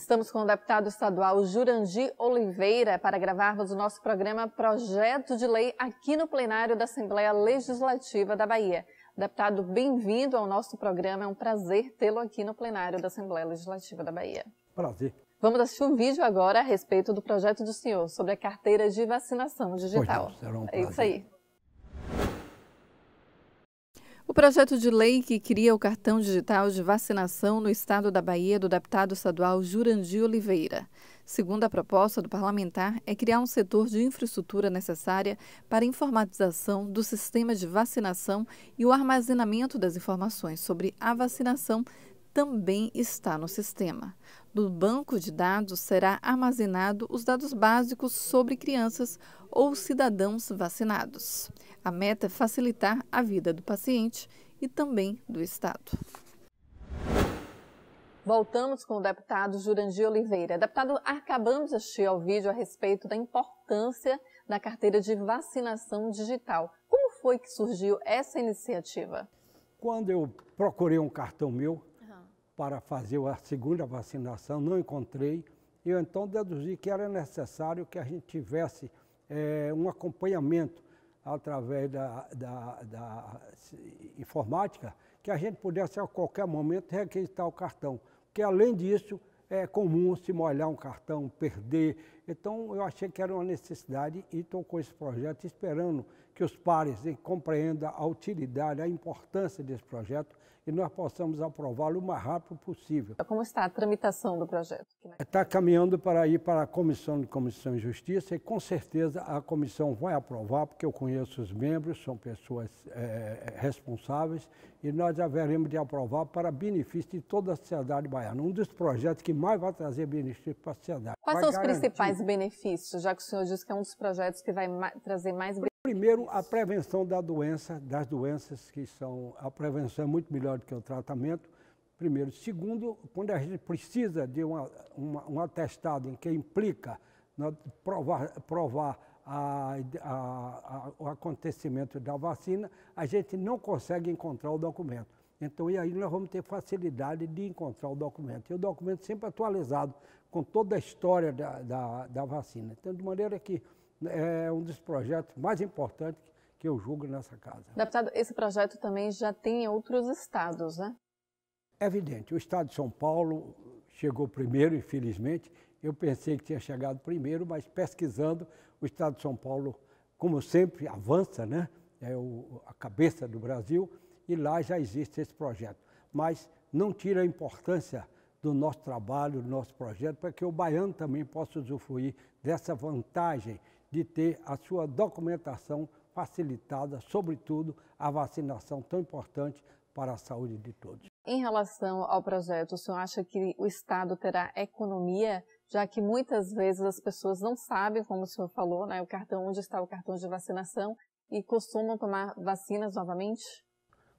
Estamos com o deputado estadual Jurandi Oliveira para gravarmos o nosso programa Projeto de Lei aqui no plenário da Assembleia Legislativa da Bahia. Deputado, bem-vindo ao nosso programa. É um prazer tê-lo aqui no plenário da Assembleia Legislativa da Bahia. Prazer. Vamos assistir um vídeo agora a respeito do projeto do senhor sobre a carteira de vacinação digital. Pois, será um prazer. É isso aí. O projeto de lei que cria o cartão digital de vacinação no estado da Bahia do deputado estadual Jurandir Oliveira. Segundo a proposta do parlamentar, é criar um setor de infraestrutura necessária para a informatização do sistema de vacinação e o armazenamento das informações sobre a vacinação também está no sistema. No banco de dados será armazenado os dados básicos sobre crianças ou cidadãos vacinados. A meta é facilitar a vida do paciente e também do Estado. Voltamos com o deputado Jurandir Oliveira. Deputado, acabamos de assistir ao vídeo a respeito da importância da carteira de vacinação digital. Como foi que surgiu essa iniciativa? Quando eu procurei um cartão meu, para fazer a segunda vacinação, não encontrei. Eu então deduzi que era necessário que a gente tivesse é, um acompanhamento através da, da, da, informática, que a gente pudesse a qualquer momento requisitar o cartão. Porque além disso, é comum se molhar um cartão, perder, então eu achei que era uma necessidade e estou com esse projeto esperando que os pares compreendam a utilidade, a importância desse projeto e nós possamos aprová-lo o mais rápido possível. Como está a tramitação do projeto? Está caminhando para ir para a Comissão de Comissão de Justiça e com certeza a comissão vai aprovar, porque eu conheço os membros, são pessoas é, responsáveis e nós haveremos de aprovar para benefício de toda a sociedade baiana. Um dos projetos que mais vai trazer benefício para a sociedade. Quais vai são os principais benefícios, já que o senhor disse que é um dos projetos que vai ma trazer mais benefícios? Primeiro, a prevenção da doença, das doenças que são. A prevenção é muito melhor do que o tratamento, primeiro. Segundo, quando a gente precisa de uma, uma, um atestado em que implica provar, provar a, a, a, o acontecimento da vacina, a gente não consegue encontrar o documento. Então, e aí nós vamos ter facilidade de encontrar o documento. E o documento sempre atualizado, com toda a história da, da, da vacina. Então, de maneira que é um dos projetos mais importantes que eu julgo nessa casa. Deputado, esse projeto também já tem em outros estados, né? É evidente. O estado de São Paulo chegou primeiro, infelizmente. Eu pensei que tinha chegado primeiro, mas pesquisando, o estado de São Paulo, como sempre, avança, né? É o, a cabeça do Brasil, e lá já existe esse projeto. Mas não tira a importância do nosso trabalho, do nosso projeto, para que o baiano também possa usufruir dessa vantagem de ter a sua documentação facilitada, sobretudo a vacinação tão importante para a saúde de todos. Em relação ao projeto, o senhor acha que o Estado terá economia, já que muitas vezes as pessoas não sabem, como o senhor falou, né, o cartão onde está o cartão de vacinação e costumam tomar vacinas novamente?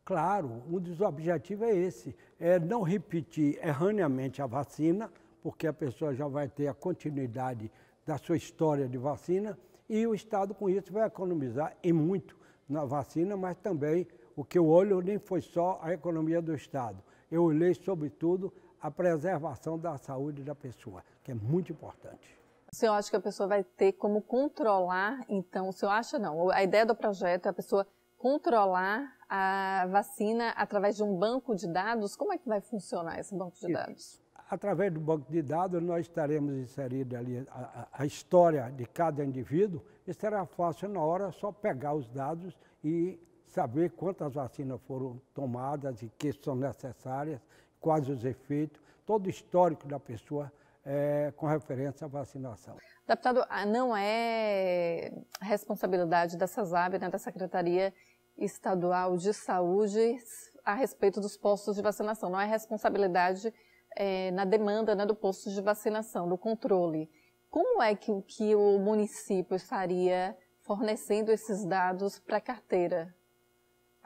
Claro, um dos objetivos é esse, é não repetir erroneamente a vacina, porque a pessoa já vai ter a continuidade da sua história de vacina e o Estado com isso vai economizar e muito na vacina, mas também o que eu olho nem foi só a economia do Estado, eu olhei sobretudo a preservação da saúde da pessoa, que é muito importante. O senhor acha que a pessoa vai ter como controlar, então, o senhor acha não, a ideia do projeto é a pessoa controlar a vacina através de um banco de dados? Como é que vai funcionar esse banco de dados? Através do banco de dados, nós estaremos inserindo ali a, a, história de cada indivíduo. E será fácil na hora só pegar os dados e saber quantas vacinas foram tomadas e que são necessárias, quais os efeitos, todo o histórico da pessoa é, com referência à vacinação. Deputado, ah, não é responsabilidade da SASAB, né, da Secretaria estadual de saúde a respeito dos postos de vacinação. Não é responsabilidade é, na demanda né, do posto de vacinação, do controle. Como é que, que o município estaria fornecendo esses dados para a carteira?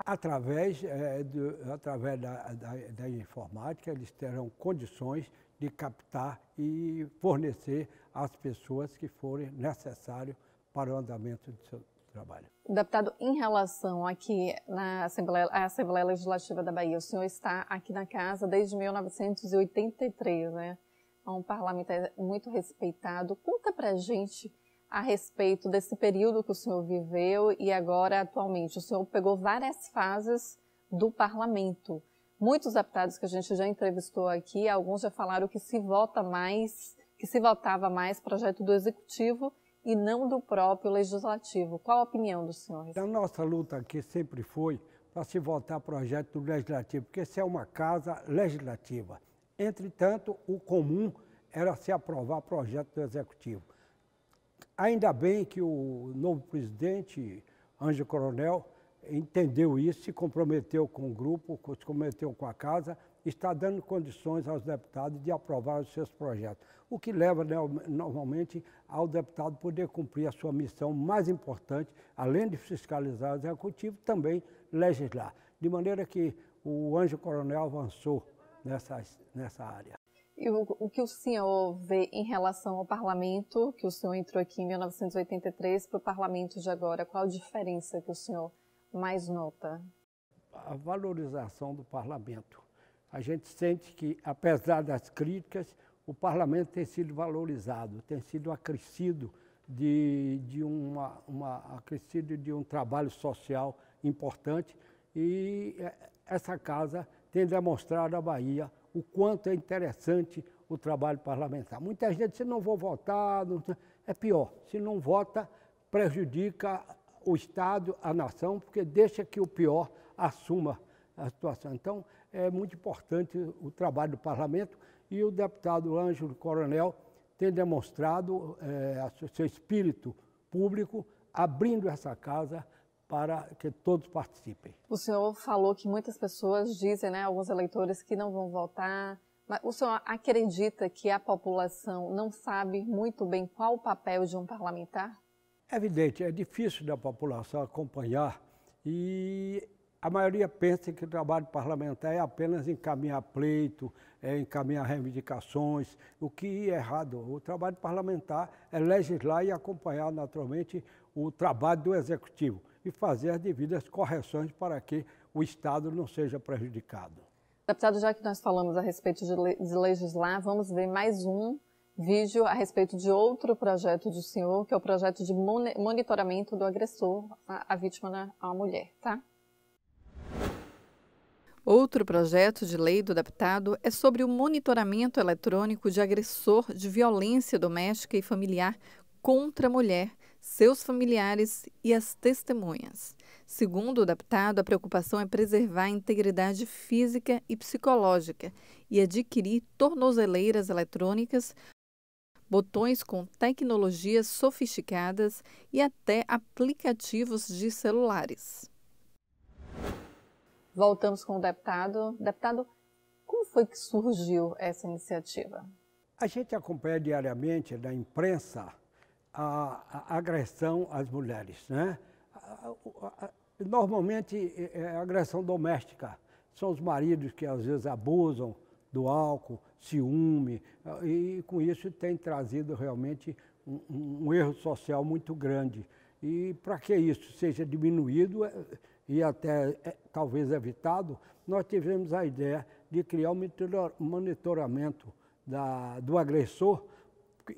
Através, é, do, através da, da, da informática, eles terão condições de captar e fornecer às pessoas que forem necessário para o andamento de trabalho. Deputado, em relação aqui na Assembleia, Assembleia Legislativa da Bahia, o senhor está aqui na casa desde 1983, né? É um parlamentar muito respeitado. Conta pra gente a respeito desse período que o senhor viveu e agora atualmente. O senhor pegou várias fases do parlamento. Muitos deputados que a gente já entrevistou aqui, alguns já falaram que se vota mais, que se votava mais projeto do executivo e não do próprio legislativo. Qual a opinião do senhor? A nossa luta aqui sempre foi para se votar projeto do legislativo, porque isso é uma casa legislativa. Entretanto, o comum era se aprovar projeto do executivo. Ainda bem que o novo presidente, Anjo Coronel, entendeu isso, se comprometeu com o grupo, se comprometeu com a casa, está dando condições aos deputados de aprovar os seus projetos. O que leva né, normalmente ao deputado poder cumprir a sua missão mais importante, além de fiscalizar o executivo, também legislar. De maneira que o Anjo Coronel avançou nessa, nessa área. E o, o, que o senhor vê em relação ao parlamento, que o senhor entrou aqui em 1983, para o parlamento de agora, qual a diferença que o senhor vê? mais nota? A valorização do parlamento. A gente sente que, apesar das críticas, o parlamento tem sido valorizado, tem sido acrescido de, de, uma, uma, acrescido de um trabalho social importante e é, essa casa tem demonstrado à Bahia o quanto é interessante o trabalho parlamentar. Muita gente, se não vou votar, não... é pior, se não vota, prejudica o Estado, a nação, porque deixa que o pior assuma a situação. Então, é muito importante o trabalho do parlamento e o deputado Ângelo Coronel tem demonstrado é, seu espírito público, abrindo essa casa para que todos participem. O senhor falou que muitas pessoas dizem, né, alguns eleitores, que não vão votar. Mas o senhor acredita que a população não sabe muito bem qual o papel de um parlamentar? É evidente, é difícil da população acompanhar e a maioria pensa que o trabalho parlamentar é apenas encaminhar pleito, é encaminhar reivindicações, o que é errado. O trabalho parlamentar é legislar e acompanhar naturalmente o trabalho do executivo e fazer as devidas correções para que o Estado não seja prejudicado. Deputado, já que nós falamos a respeito de legislar, vamos ver mais um vídeo a respeito de outro projeto do senhor, que é o projeto de monitoramento do agressor à vítima, à mulher, tá? Outro projeto de lei do deputado é sobre o monitoramento eletrônico de agressor de violência doméstica e familiar contra a mulher, seus familiares e as testemunhas. Segundo o deputado, a preocupação é preservar a integridade física e psicológica e adquirir tornozeleiras eletrônicas botões com tecnologias sofisticadas e até aplicativos de celulares. Voltamos com o deputado. Deputado, como foi que surgiu essa iniciativa? A gente acompanha diariamente na imprensa a, a agressão às mulheres, né? normalmente é, é agressão doméstica. São os maridos que às vezes abusam, do álcool, ciúme, ah, e com isso tem trazido realmente um, um erro social muito grande. E para que isso seja diminuído é, e até é, talvez evitado, nós tivemos a ideia de criar um monitoramento da, do agressor,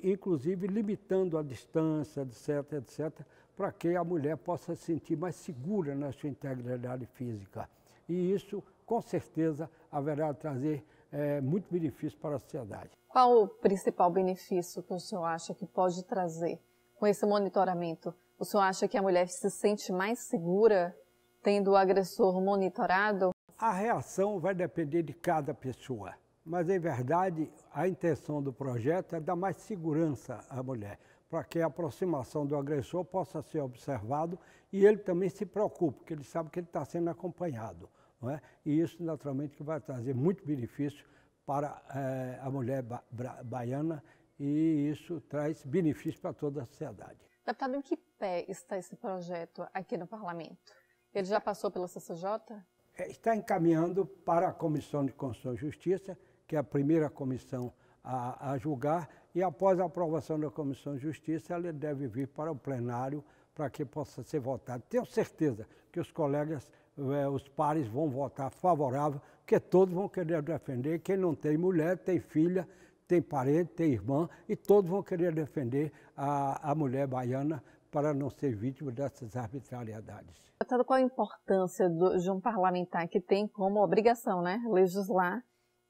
inclusive limitando a distância, etc., etc., para que a mulher possa se sentir mais segura na sua integridade física. E isso, com certeza, haverá trazer é, muito benefício para a sociedade. Qual o principal benefício que o senhor acha que pode trazer com esse monitoramento? O senhor acha que a mulher se sente mais segura tendo o agressor monitorado? A reação vai depender de cada pessoa, mas em verdade a intenção do projeto é dar mais segurança à mulher, para que a aproximação do agressor possa ser observado e ele também se preocupe, porque ele sabe que ele está sendo acompanhado. Não é? E isso, naturalmente, que vai trazer muito benefício para eh, a mulher ba baiana e isso traz benefício para toda a sociedade. Deputado, em que pé está esse projeto aqui no parlamento? Ele já passou pela CCJ? É, está encaminhando para a Comissão de Constituição e Justiça, que é a primeira comissão a, a julgar, e após a aprovação da Comissão de Justiça, ela deve vir para o plenário para que possa ser votado. Tenho certeza que os colegas é, os pares vão votar favorável, porque todos vão querer defender. Quem não tem mulher, tem filha, tem parente, tem irmã, e todos vão querer defender a, a mulher baiana para não ser vítima dessas arbitrariedades. Deputado, qual a importância do, de um parlamentar que tem como obrigação né, legislar,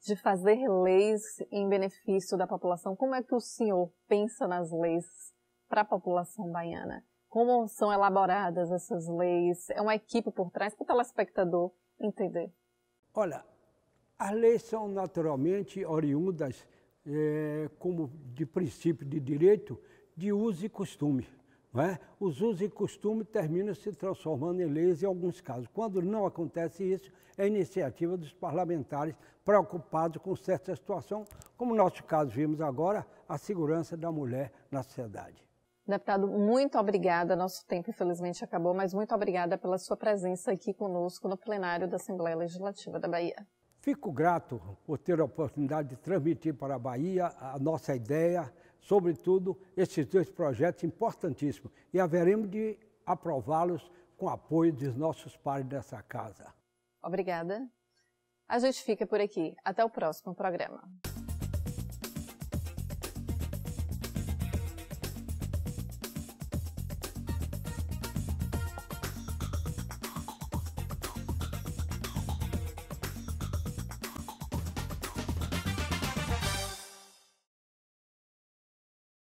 de fazer leis em benefício da população? Como é que o senhor pensa nas leis para a população baiana? como são elaboradas essas leis? É uma equipe por trás para o telespectador entender? Olha, as leis são naturalmente oriundas, é, como de princípio de direito, de uso e costume. Não é? Os usos e costumes terminam se transformando em leis em alguns casos. Quando não acontece isso, é iniciativa dos parlamentares preocupados com certa situação, como no nosso caso vimos agora, a segurança da mulher na sociedade. Deputado, muito obrigada. Nosso tempo, infelizmente, acabou, mas muito obrigada pela sua presença aqui conosco no plenário da Assembleia Legislativa da Bahia. Fico grato por ter a oportunidade de transmitir para a Bahia a nossa ideia, sobretudo esses dois projetos importantíssimos, e haveremos de aprová-los com apoio dos nossos pares dessa casa. Obrigada. A gente fica por aqui. Até o próximo programa.